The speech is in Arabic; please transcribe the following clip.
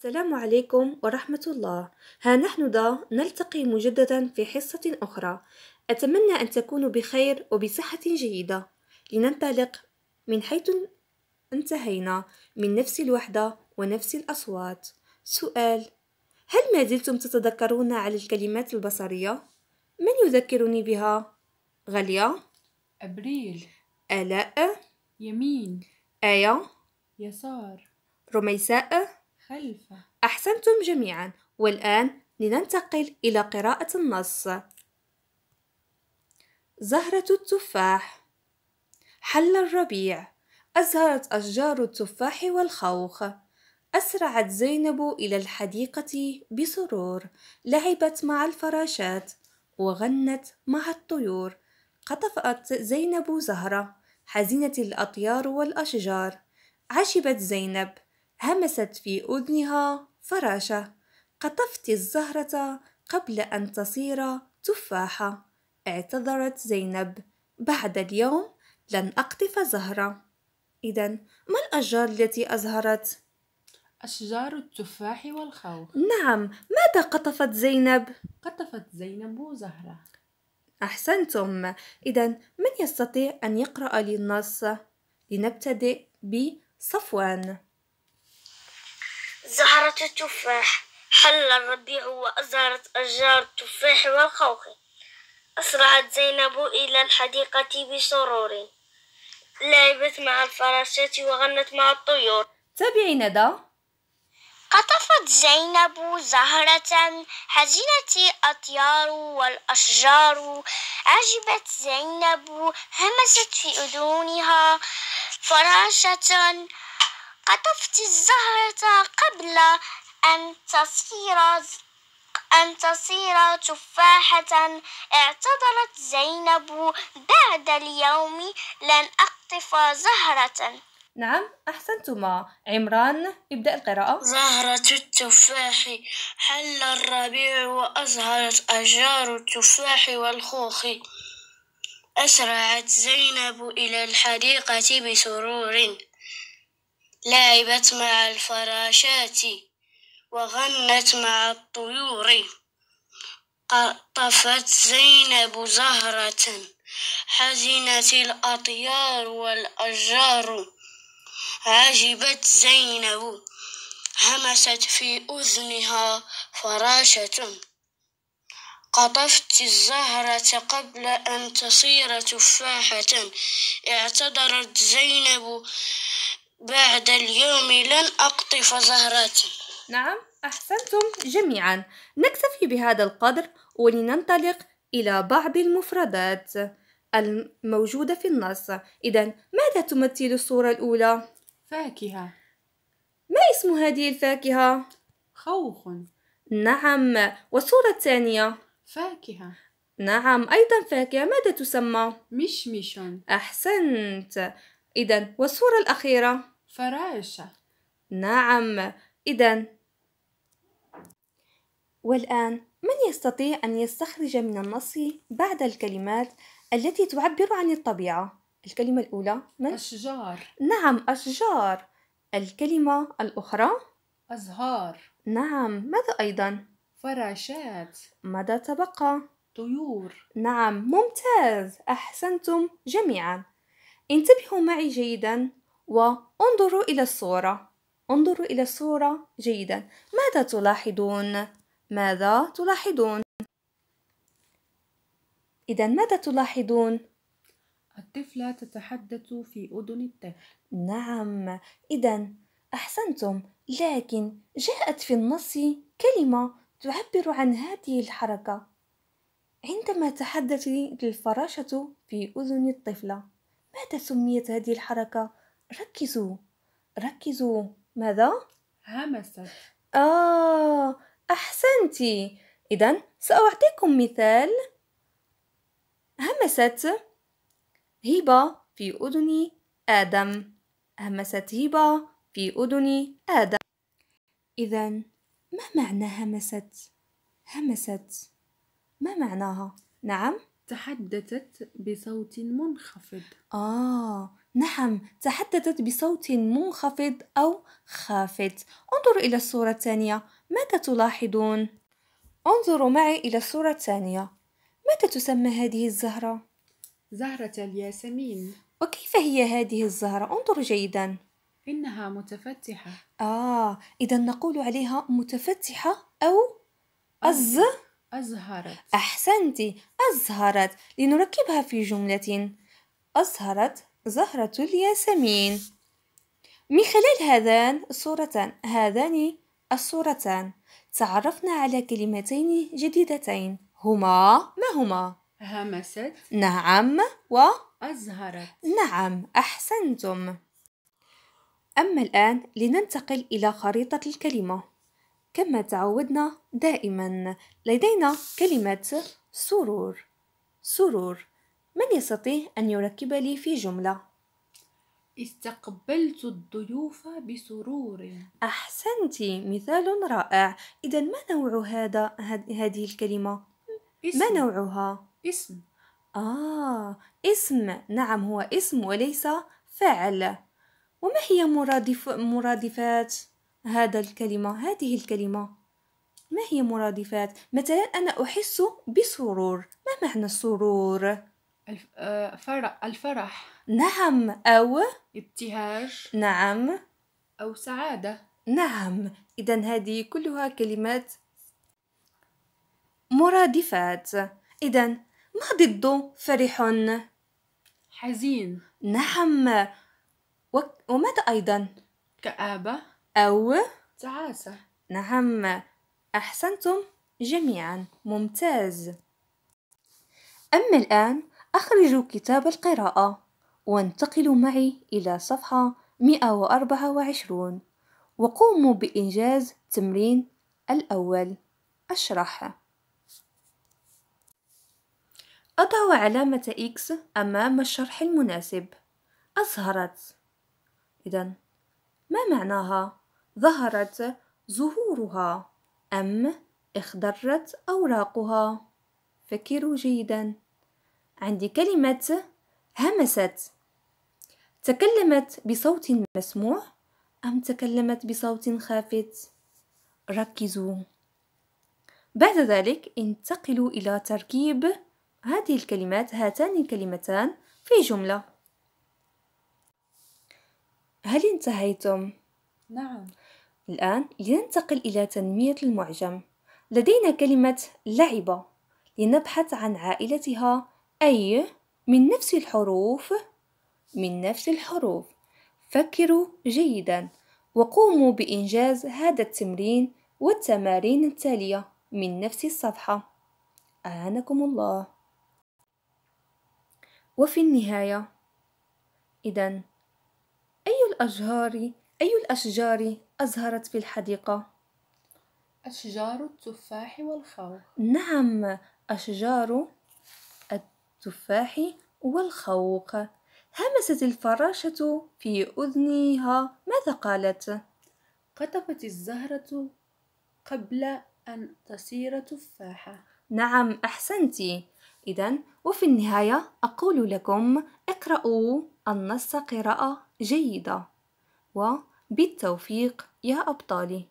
السلام عليكم ورحمة الله ها نحن ذا نلتقي مجددا في حصة أخرى أتمنى أن تكونوا بخير وبصحة جيدة لننطلق من حيث انتهينا من نفس الوحدة ونفس الأصوات سؤال هل ما زلتم تتذكرون على الكلمات البصرية؟ من يذكرني بها؟ غالية أبريل آلاء يمين آية يسار رميساء خلفه أحسنتم جميعا والآن لننتقل إلى قراءة النص زهرة التفاح حل الربيع أزهرت أشجار التفاح والخوخ أسرعت زينب إلى الحديقة بسرور لعبت مع الفراشات وغنت مع الطيور قطفت زينب زهرة حزينة الأطيار والأشجار عشبت زينب همست في أذنها فراشة قطفت الزهرة قبل أن تصير تفاحة اعتذرت زينب بعد اليوم لن أقطف زهرة إذا ما الأشجار التي أزهرت؟ أشجار التفاح والخوخ نعم ماذا قطفت زينب؟ قطفت زينب زهرة أحسنتم إذا من يستطيع أن يقرأ لي النص؟ لنبتدئ بصفوان زهرة التفاح حل الربيع وأزهرت أشجار التفاح والخوخ أسرعت زينب إلى الحديقة بسرور لعبت مع الفراشات وغنت مع الطيور تابعي ندى قطفت زينب زهرة حزينة الأطيار والأشجار عجبت زينب همست في أذنها فراشة قطفت الزهرة قبل أن تصير أن تصير تفاحة اعتذرت زينب بعد اليوم لن أقطف زهرة نعم أحسنتما عمران ابدأ القراءة زهرة التفاح حل الربيع وأزهرت أشجار التفاح والخوخ أسرعت زينب إلى الحديقة بسرور لعبت مع الفراشات وغنت مع الطيور قطفت زينب زهرة حزنت الأطيار والأشجار عجبت زينب همست في أذنها فراشة قطفت الزهرة قبل أن تصير تفاحة اعتذرت زينب بعد اليوم لن أقطف زهرتي نعم أحسنتم جميعا نكتفي بهذا القدر ولننطلق إلى بعض المفردات الموجودة في النص إذا ماذا تمثل الصورة الأولى؟ فاكهة ما اسم هذه الفاكهة؟ خوخ نعم والصورة الثانية؟ فاكهة نعم أيضا فاكهة ماذا تسمى؟ مشمش أحسنت إذا والصورة الأخيرة فراشة نعم إذا والآن من يستطيع أن يستخرج من النص بعد الكلمات التي تعبر عن الطبيعة؟ الكلمة الأولى من؟ أشجار نعم أشجار الكلمة الأخرى أزهار نعم ماذا أيضا؟ فراشات ماذا تبقى؟ طيور نعم ممتاز أحسنتم جميعا انتبهوا معي جيدا وانظروا إلى الصورة انظروا إلى الصورة جيدا ماذا تلاحظون؟ ماذا تلاحظون؟ إذا ماذا تلاحظون؟ الطفلة تتحدث في أذن الطفل نعم إذا أحسنتم لكن جاءت في النص كلمة تعبر عن هذه الحركة عندما تحدثت الفراشة في أذن الطفلة ماذا سميت هذه الحركة؟ ركزوا ركزوا ماذا؟ همست آه أحسنتي إذا سأعطيكم مثال همست هبة في أذن آدم همست هبة في أذن آدم إذا ما معنى همست؟ همست ما معناها؟ نعم تحدثت بصوت منخفض آه نعم تحدثت بصوت منخفض أو خافت انظر إلى الصورة الثانية ماذا تلاحظون؟ انظروا معي إلى الصورة الثانية ماذا تسمى هذه الزهرة؟ زهرة الياسمين وكيف هي هذه الزهرة؟ انظر جيدا إنها متفتحة آه إذا نقول عليها متفتحة أو الز أزهرت أحسنت أزهرت لنركبها في جملة أزهرت زهرة الياسمين من خلال هذان الصورتان هذان الصورتان تعرفنا على كلمتين جديدتين هما ما هما؟ همست نعم و أزهرت نعم أحسنتم أما الآن لننتقل إلى خريطة الكلمة كما تعودنا دائما لدينا كلمة سرور سرور من يستطيع أن يركب لي في جملة؟ استقبلت الضيوف بسرور أحسنت مثال رائع إذا ما نوع هذا هذه الكلمة؟ اسم. ما نوعها؟ اسم آه اسم نعم هو اسم وليس فعل وما هي مرادف مرادفات؟ هذا الكلمة هذه الكلمة ما هي مرادفات مثلا أنا أحس بسرور ما معنى السرور آه، الفرح نعم أو ابتهاج نعم أو سعادة نعم إذا هذه كلها كلمات مرادفات إذا ما ضد فرح حزين نعم وماذا أيضا كآبة أو تعاسة نعم أحسنتم جميعا ممتاز أما الآن أخرجوا كتاب القراءة وانتقلوا معي إلى صفحة 124 وقوموا بإنجاز تمرين الأول أشرح أضع علامة X أمام الشرح المناسب أظهرت إذا ما معناها؟ ظهرت زهورها أم اخضرت أوراقها فكروا جيدا عندي كلمة همست تكلمت بصوت مسموع أم تكلمت بصوت خافت ركزوا بعد ذلك انتقلوا إلى تركيب هذه الكلمات هاتان الكلمتان في جملة هل انتهيتم؟ نعم الآن لننتقل إلى تنمية المعجم لدينا كلمة لعبة لنبحث عن عائلتها أي من نفس الحروف من نفس الحروف فكروا جيدا وقوموا بإنجاز هذا التمرين والتمارين التالية من نفس الصفحة أعانكم الله وفي النهاية إذا أي الأشجار أي الأشجار أزهرت في الحديقة؟ أشجار التفاح والخوخ نعم أشجار التفاح والخوخ همست الفراشة في أذنها ماذا قالت؟ قطفت الزهرة قبل أن تصير تفاحة نعم أحسنت إذا وفي النهاية أقول لكم اقرأوا النص قراءة جيدة و بالتوفيق يا أبطالي